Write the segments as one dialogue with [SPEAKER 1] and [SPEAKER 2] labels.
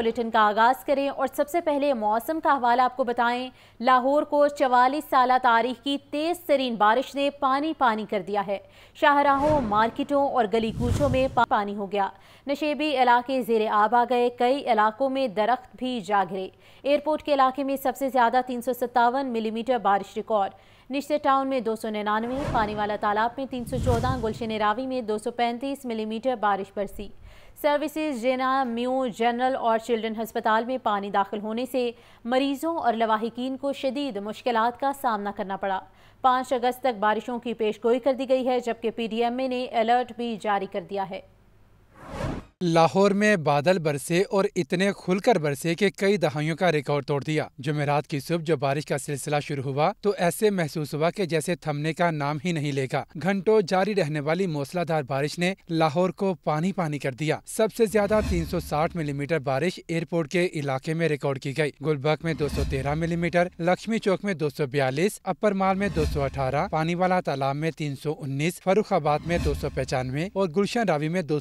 [SPEAKER 1] Bulletin का आगाज करें और सबसे पहले मौसम का हवाला आपको बताएं लाहौर को चवालीस साल तारीख की तेज तरीन बारिश ने पानी पानी कर दिया है शाहराहों मार्केटों और गली कूचों में पानी हो गया नशेबी इलाके जेर आब आ गए कई इलाकों में दरख्त भी जा गिरे एयरपोर्ट के इलाके में सबसे ज्यादा तीन सौ सत्तावन मिलीमीटर बारिश रिकॉर्ड निश्चय टाउन में दो सौ निन्यानवे पानी वाला तालाब में तीन सौ चौदह गुलशन रावी में दो सौ पैंतीस मिलीमीटर बारिश बरसी सर्विसेज जेना म्यू जनरल और चिल्ड्रन हस्पताल में पानी दाखिल होने से मरीजों और लवाहिकीन को शदीद मुश्किल का सामना करना पड़ा पाँच अगस्त तक बारिशों की पेशगोई कर दी गई है जबकि पी डी एम ए ने अलर्ट भी जारी कर दिया है
[SPEAKER 2] लाहौर में बादल बरसे और इतने खुलकर बरसे कि कई दहाइयों का रिकॉर्ड तोड़ दिया जुमेरात की सुबह जब बारिश का सिलसिला शुरू हुआ तो ऐसे महसूस हुआ कि जैसे थमने का नाम ही नहीं लेगा घंटों जारी रहने वाली मौसलाधार बारिश ने लाहौर को पानी पानी कर दिया सबसे ज्यादा 360 मिलीमीटर बारिश एयरपोर्ट के इलाके में रिकॉर्ड की गयी गुलबर्ग में दो मिलीमीटर लक्ष्मी चौक में दो अपर माल में दो पानीवाला तालाब में 319, फरुखाबाद में दो और गुलशन रावी में दो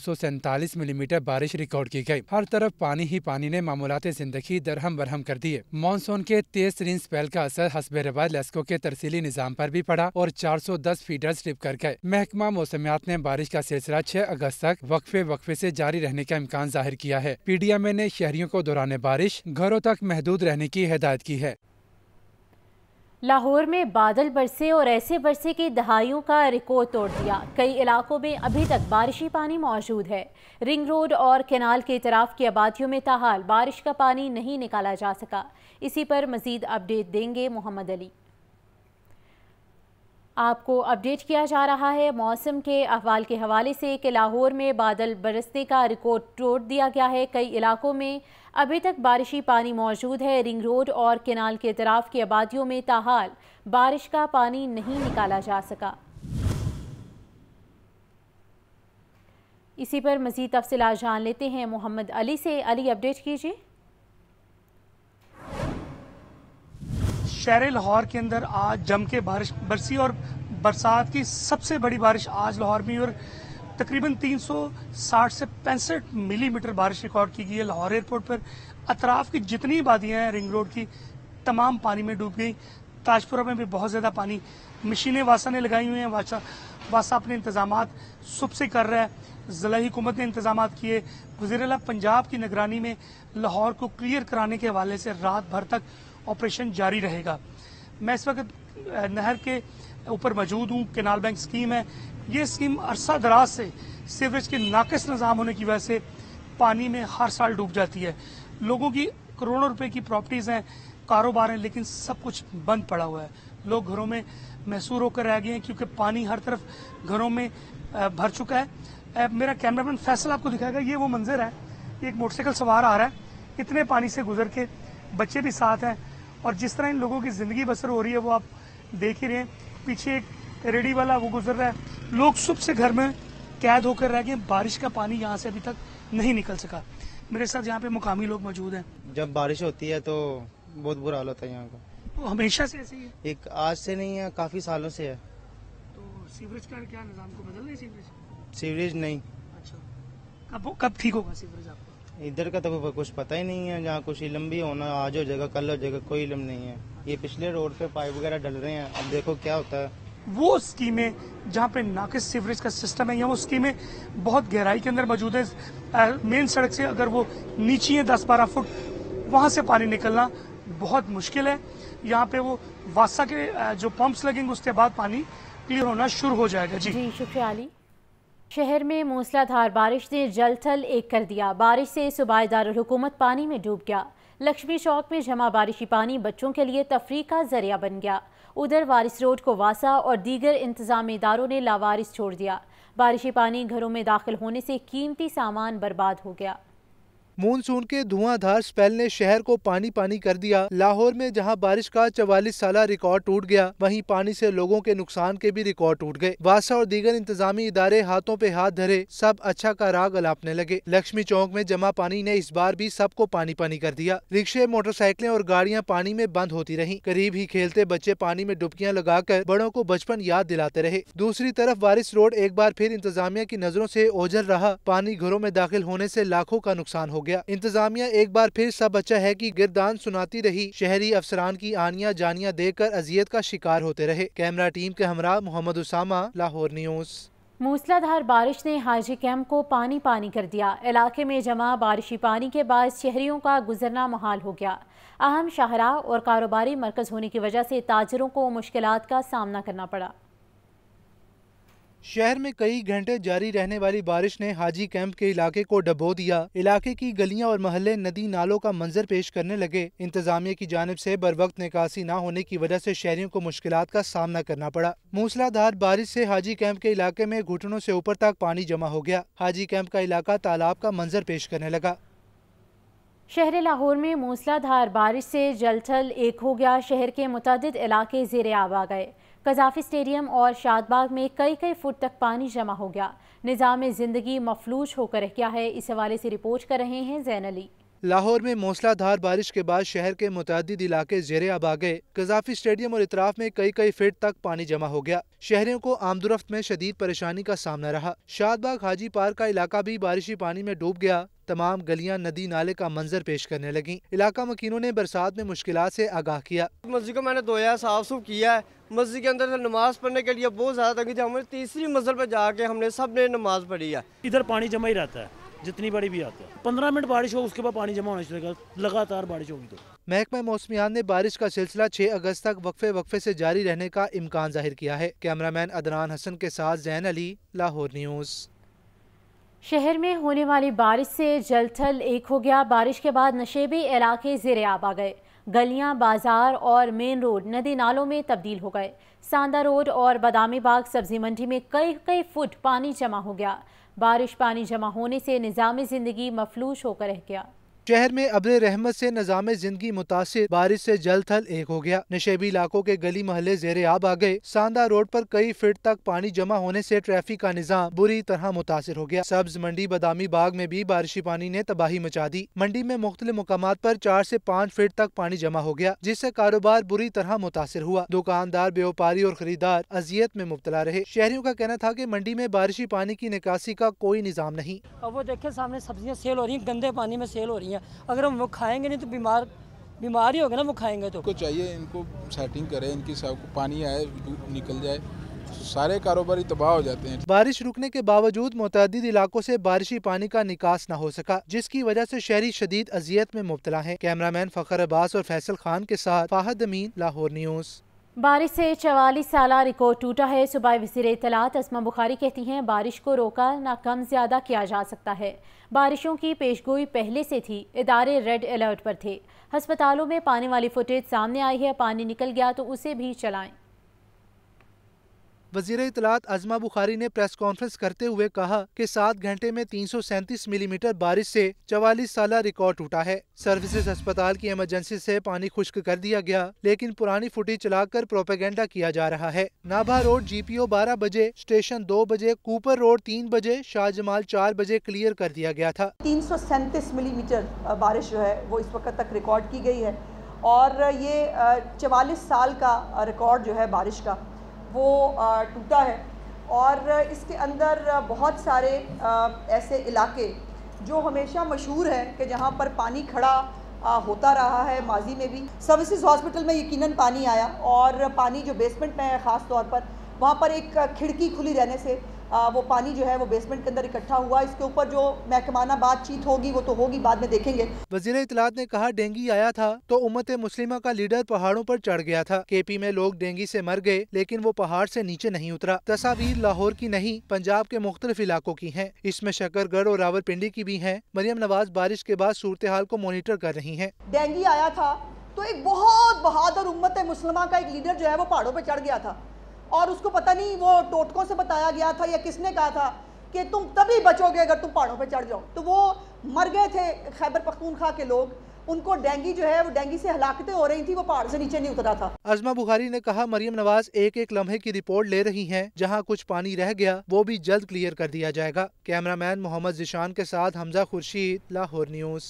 [SPEAKER 2] मिलीमीटर मिलीमीटर बारिश रिकॉर्ड की गई। हर तरफ पानी ही पानी ने मामूलाते जिंदगी दरहम बरहम कर दिए मानसून के तेज तरीन स्पेल का असर हसबे रवा लेस्को के तरसीली निज़ाम आरोप भी पड़ा और चार सौ दस फीडर स्लिप कर गए महकमा मौसमियात ने बारिश का सिलसिला छह अगस्त तक वक्फे वक्फे ऐसी जारी रहने का इम्कान जाहिर किया है पी डी एम ए ने शहरियों को दौरान बारिश घरों तक महदूद रहने की हिदायत की है
[SPEAKER 1] लाहौर में बादल बरसे और ऐसे बरसे कि दहाइयों का रिकॉर्ड तोड़ दिया कई इलाकों में अभी तक बारिशी पानी मौजूद है रिंग रोड और केनाल के इतराफ़ की आबादियों में ताहाल बारिश का पानी नहीं निकाला जा सका इसी पर मज़ीद अपडेट देंगे मोहम्मद अली आपको अपडेट किया जा रहा है मौसम के अहवाल के हवाले से कि लाहौर में बादल बरसने का रिकॉर्ड तोड़ दिया गया है कई इलाकों में अभी तक बारिशी पानी मौजूद है रिंग रोड और केनाल के अतराफ़ की आबादियों में ताहाल बारिश का पानी नहीं निकाला जा सका इसी पर मज़ीद तफसला जान लेते हैं मोहम्मद अली से अली अपडेट कीजिए
[SPEAKER 3] शहर लाहौर के अंदर आज जम के बारिश बरसी और बरसात की सबसे बड़ी बारिश आज लाहौर में और तकरीबन 360 से पैंसठ मिलीमीटर बारिश रिकॉर्ड की गई है लाहौर एयरपोर्ट पर अतराफ की जितनी आबादियाँ हैं रिंग रोड की तमाम पानी में डूब गई ताजपुरा में भी बहुत ज़्यादा पानी मशीनें वासा ने लगाई हुई हैं वासा वासा अपने इंतजाम सुबह से कर रहा है ज़िला हुकूमत ने इंतजाम किए वजीरला पंजाब की निगरानी में लाहौर को क्लियर कराने के हवाले से रात भर तक ऑपरेशन जारी रहेगा मैं इस वक्त नहर के ऊपर मौजूद हूँ केनाल बैंक स्कीम है ये स्कीम अरसा दराज से सीवरेज के नाकस निज़ाम होने की वजह से पानी में हर साल डूब जाती है लोगों की करोड़ों रुपए की प्रॉपर्टीज़ हैं कारोबार हैं लेकिन सब कुछ बंद पड़ा हुआ है लोग घरों में महसूर होकर रह गए हैं क्योंकि पानी हर तरफ घरों में भर चुका है मेरा कैमरामैन फैसल आपको दिखाएगा ये वो मंजर है एक मोटरसाइकिल सवार आ रहा है इतने पानी से गुजर के बच्चे भी साथ हैं और जिस तरह इन लोगों की ज़िंदगी बसर हो रही है वो आप देख ही रहे हैं पीछे एक रेडी वाला वो गुजर रहा है लोग सुबह से घर में कैद होकर रह गए बारिश का पानी यहाँ से अभी तक नहीं निकल सका मेरे साथ यहाँ पे मुकामी लोग मौजूद हैं
[SPEAKER 4] जब बारिश होती है तो बहुत बुरा हाल होता है यहाँ का
[SPEAKER 3] तो हमेशा से ऐसे ही है
[SPEAKER 4] एक आज से नहीं है काफी सालों से है
[SPEAKER 3] तो सीवरेज का क्या निजाम को बदल रहे सीवरेज
[SPEAKER 4] सीवरेज नहीं
[SPEAKER 3] अच्छा कब कब ठीक होगा सीवरेज आपको
[SPEAKER 4] इधर का तो कुछ पता ही नहीं है जहाँ कुछ इलम भी होना आज हो जगह कल हो जगह कोई इलम नहीं है ये पिछले रोड पे पाइप वगैरह डल
[SPEAKER 3] रहे हैं अब देखो क्या होता है वो स्कीमें जहाँ पे नाकिस सीवरेज का सिस्टम है या वो स्कीमें बहुत गहराई के अंदर मौजूद है मेन सड़क से अगर वो नीचे है दस बारह फुट वहाँ से पानी निकलना बहुत मुश्किल है यहाँ पे वो वासा के जो पंप्स लगेंगे उसके बाद पानी क्लियर होना शुरू हो जाएगा जी जी शुक्रिया
[SPEAKER 1] शहर में मूसलाधार बारिश ने जल थल एक कर दिया बारिश से सूबाई दारकूमत पानी में डूब गया लक्ष्मी चौक में जमा बारिशी पानी बच्चों के लिए तफरी का जरिया बन गया उधर वारिस रोड को वासा और दीगर इंतजामी इदारों ने लावारिस छोड़ दिया बारिशी पानी घरों में दाखिल होने से कीमती सामान बर्बाद हो गया
[SPEAKER 4] मानसून के धुआंधार स्पेल ने शहर को पानी पानी कर दिया लाहौर में जहां बारिश का चवालीस साल रिकॉर्ड टूट गया वहीं पानी से लोगों के नुकसान के भी रिकॉर्ड टूट गए वासा और दीगर इंतजामी इदारे हाथों पे हाथ धरे सब अच्छा का राग अलापने लगे लक्ष्मी चौक में जमा पानी ने इस बार भी सबको पानी पानी कर दिया रिक्शे मोटरसाइकिले और गाड़ियाँ पानी में बंद होती रही करीब ही खेलते बच्चे पानी में डुबकियाँ लगाकर बड़ों को बचपन याद दिलाते रहे दूसरी तरफ बारिश रोड एक बार फिर इंतजामिया की नजरों ऐसी ओझल रहा पानी घरों में दाखिल होने ऐसी लाखों का नुकसान हो गया इंतजामिया एक बार फिर सब बचा है की गिरदान सुनाती रही शहरी अफसरान की आनिया जानिया देकर अजियत का शिकार होते रहे कैमरा टीम के हमरा मोहम्मद उसामा लाहौर न्यूज़
[SPEAKER 1] मूसलाधार बारिश ने हाजी कैम्प को पानी पानी कर दिया इलाके में जमा बारिशी पानी के बाद शहरियों का गुजरना महाल हो गया अहम शाहरा और कारोबारी मरकज़ होने की वजह से ताजरों को मुश्किल का सामना करना पड़ा
[SPEAKER 4] शहर में कई घंटे जारी रहने वाली बारिश ने हाजी कैंप के इलाके को डबो दिया इलाके की गलियां और महल्ले नदी नालों का मंजर पेश करने लगे इंतजामिया की जानब से बर वक्त निकासी न होने की वजह से शहरियों को मुश्किल का सामना करना पड़ा मूसलाधार बारिश से हाजी कैंप के इलाके में घुटनों से ऊपर तक पानी जमा हो गया हाजी कैंप का इलाका तालाब का मंजर पेश करने लगा
[SPEAKER 1] शहर लाहौर में मूसलाधार बारिश से जलथल एक हो गया शहर के मुतद इलाके जेर आब आ गए कजाफी स्टेडियम और शादबाग में कई कई फुट तक पानी जमा हो गया निज़ाम ज़िंदगी मफलूज होकर रह गया है इस हवाले से रिपोर्ट कर रहे हैं जैन अली
[SPEAKER 4] लाहौर में मौसलाधार बारिश के बाद शहर के मुतद इलाके जेरे अब आ गए कजाफी स्टेडियम और इतराफ में कई कई फीट तक पानी जमा हो गया शहरों को आमदरफ्त में शदीद परेशानी का सामना रहा शादबाग हाजी पार्क का इलाका भी बारिशी पानी में डूब गया तमाम गलियां नदी नाले का मंजर पेश करने लगी इलाका मकीनों ने बरसात में मुश्किल से आगाह किया
[SPEAKER 3] मस्जिद को मैंने धोया साफ सुफ किया है मस्जिद के अंदर नमाज पढ़ने के लिए बहुत ज्यादा तंगी थी हमने तीसरी मंजिल पर जाके हमने सब ने नमाज पढ़ी है इधर पानी जमा ही रहता है जितनी बड़ी भी आती है पंद्रह मिनट बारिश हो उसके बाद पानी जमा होना शुरू लगातार बारिश होगी तो
[SPEAKER 4] महकमा मौसमियात ने बारिश का सिलसिला 6 अगस्त तक वक्फे वक्फे से जारी रहने का इम्कान जाहिर किया है कैमरामैन अदनान हसन के साथ जैन अली लाहौर न्यूज़
[SPEAKER 1] शहर में होने वाली बारिश से जल थल एक हो गया बारिश के बाद नशेबी इलाके जेर आब आ गए गलियां बाजार और मेन रोड नदी नालों में तब्दील हो गए सांदा रोड और बदामी बाग सब्जी मंडी में कई कई फुट पानी जमा हो गया बारिश पानी जमा होने से निज़ाम ज़िंदगी मफलूज होकर रह गया
[SPEAKER 4] शहर में अब रहमत से निज़ाम जिंदगी मुतासर बारिश से जल थल एक हो गया नशेबी इलाकों के गली महल्ले जेरे आब आ गए सांदा रोड पर कई फीट तक पानी जमा होने से ट्रैफिक का निज़ाम बुरी तरह मुतासर हो गया सब्ज मंडी बदामी बाग में भी बारिशी पानी ने तबाही मचा दी मंडी में मुख्तलि मकाम आरोप चार ऐसी पाँच फीट तक पानी जमा हो गया जिससे कारोबार बुरी तरह मुतासर हुआ दुकानदार व्यापारी और खरीदार अजियत में मुबतला रहे शहरों का कहना था की मंडी में बारिशी पानी की निकासी का कोई निज़ाम नहीं
[SPEAKER 3] अब वो देखे सामने सब्जियाँ सेल हो रही है गंदे पानी में सेल हो रही है है अगर हम वो खाएंगे नहीं तो बीमार बीमारी होगा ना वो खाएंगे तो चाहिए इनको
[SPEAKER 4] सेटिंग करें इनकी सब पानी आए निकल जाए तो सारे कारोबारी तबाह हो जाते हैं बारिश रुकने के बावजूद मुतद इलाकों से बारिशी पानी का निकास न हो सका जिसकी वजह से शहरी शदीद अजियत में मुबतला है कैमरामैन फ़खर अब्बास और फैसल खान के साथ फाहद अमीन लाहौर न्यूज़
[SPEAKER 1] बारिश से चवालीस साल रिकॉर्ड टूटा है सुबह वजीर इतलात असमा बुखारी कहती हैं बारिश को रोका ना कम ज़्यादा किया जा सकता है बारिशों की पेशगोई पहले से थी इदारे रेड अलर्ट पर थे हस्पतालों में पानी वाली फुटेज सामने आई है पानी निकल गया तो उसे भी चलाएं
[SPEAKER 4] वजीर इतलात अजमा बुखारी ने प्रेस कॉन्फ्रेंस करते हुए कहा कि सात घंटे में तीन सौ सैंतीस मिलीमीटर बारिश से चवालीस साल रिकॉर्ड टूटा है सर्विसेज अस्पताल की इमरजेंसी से पानी खुश्क कर दिया गया लेकिन पुरानी फुटी चलाकर प्रोपेगेंडा किया जा रहा है Nabha road G P O बारह बजे स्टेशन दो बजे कूपर रोड तीन बजे शाहजमाल चार बजे क्लियर कर दिया गया था
[SPEAKER 5] तीन सौ सैंतीस मिलीमीटर बारिश जो है वो इस वक्त तक रिकॉर्ड की गई है और ये चवालीस साल का रिकॉर्ड जो है बारिश का वो टूटा है और इसके अंदर बहुत सारे ऐसे इलाके जो हमेशा मशहूर हैं कि जहाँ पर पानी खड़ा होता रहा है माजी में भी सर्विसेज हॉस्पिटल में यकीनन पानी आया और पानी जो बेसमेंट में है ख़ास तौर पर वहाँ पर एक खिड़की खुली रहने से वो पानी जो है वो बेसमेंट के अंदर इकट्ठा हुआ इसके ऊपर जो महकमाना बातचीत होगी वो तो होगी बाद में देखेंगे वजीर इतलात
[SPEAKER 4] ने कहा डेंगी आया था तो उम्मत मुस्लिमा का लीडर पहाड़ों पर चढ़ गया था के पी में लोग डेंगी से मर गए लेकिन वो पहाड़ ऐसी नीचे नहीं उतरा तस्वीर लाहौर की नहीं पंजाब के मुख्तलिफ इलाकों की है इसमें शकरगढ़ और रावलपिंडी की भी है मरियम नवाज बारिश के बाद सूरत हाल को मॉनिटर कर रही है
[SPEAKER 5] डेंगी आया था तो एक बहुत बहादुर उम्मत मुस्लिमा का एक लीडर जो है वो पहाड़ों पर चढ़ गया था और उसको पता नहीं वो टोटकों से बताया गया था या किसने कहा था कि तुम तभी बचोगे अगर तुम पहाड़ों पर चढ़ जाओ तो वो मर गए थे खैबर पख्तूनखा के लोग उनको डेंगू जो है वो डेंगू से हलाकतें हो रही थी वो पहाड़ से नीचे नहीं उतरा था
[SPEAKER 4] अजमा बुखारी ने कहा मरियम नवाज एक एक लम्हे की रिपोर्ट ले रही हैं जहां कुछ पानी रह गया वो भी जल्द क्लियर कर दिया जाएगा कैमरामैन मोहम्मद जिशान के साथ हमजा खुर्शीद लाहौर न्यूज